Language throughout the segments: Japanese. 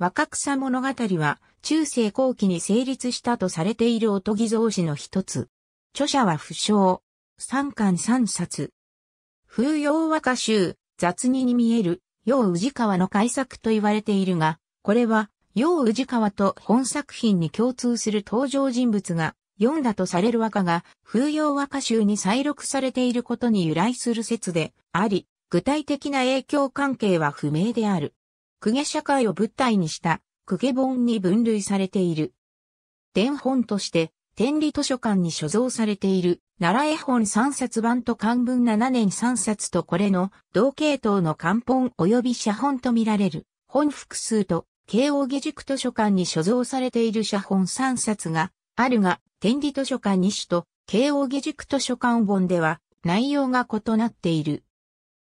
若草物語は中世後期に成立したとされているおとぎ造詞の一つ。著者は不詳。三巻三冊。風陽和歌集、雑にに見える、洋宇治川の改作と言われているが、これは洋宇治川と本作品に共通する登場人物が読んだとされる和歌が風陽和歌集に再録されていることに由来する説であり、具体的な影響関係は不明である。公家社会を物体にした公家本に分類されている。伝本として天理図書館に所蔵されている奈良絵本3冊版と漢文7年3冊とこれの同系統の漢本及び写本とみられる本複数と慶応義塾図書館に所蔵されている写本3冊があるが、天理図書館2種と慶応義塾図書館本では内容が異なっている。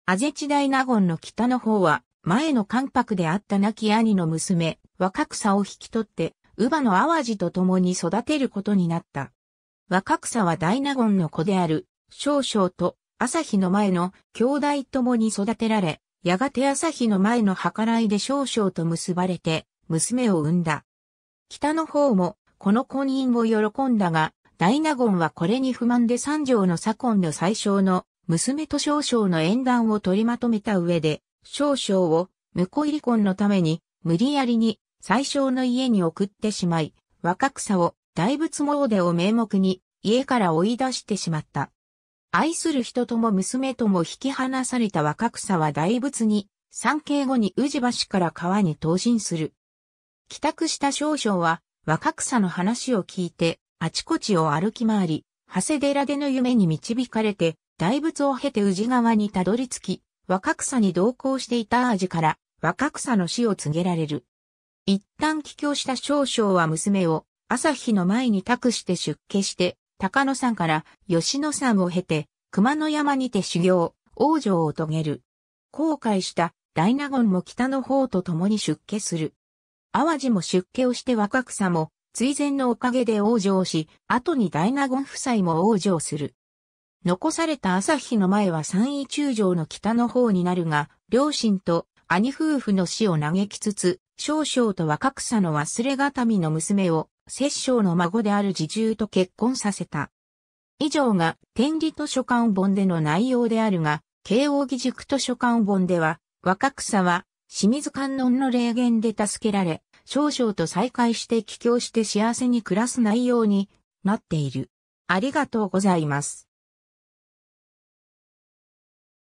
アゼチ大納言の北の方は前の関白であった亡き兄の娘、若草を引き取って、乳母の淡路と共に育てることになった。若草は大納言の子である、少々と朝日の前の兄弟共に育てられ、やがて朝日の前の計らいで少々と結ばれて、娘を産んだ。北の方も、この婚姻を喜んだが、大納言はこれに不満で三条の左近の最小の娘と少々の縁談を取りまとめた上で、少々を婿入り婚のために無理やりに最小の家に送ってしまい、若草を大仏詣を名目に家から追い出してしまった。愛する人とも娘とも引き離された若草は大仏に、参詣後に宇治橋から川に投身する。帰宅した少々は若草の話を聞いて、あちこちを歩き回り、長谷寺での夢に導かれて、大仏を経て宇治川にたどり着き、若草に同行していたアージから若草の死を告げられる。一旦帰郷した少将は娘を朝日の前に託して出家して、高野山から吉野山を経て、熊野山にて修行、王女を遂げる。後悔した大納言も北の方と共に出家する。淡路も出家をして若草も、追善のおかげで王生をし、後に大納言夫妻も王生をする。残された朝日の前は三位中将の北の方になるが、両親と兄夫婦の死を嘆きつつ、少々と若草の忘れがたみの娘を、摂政の孫である自重と結婚させた。以上が天理図書館本での内容であるが、慶応義塾図書館本では、若草は清水観音の霊言で助けられ、少々と再会して帰郷して幸せに暮らす内容になっている。ありがとうございます。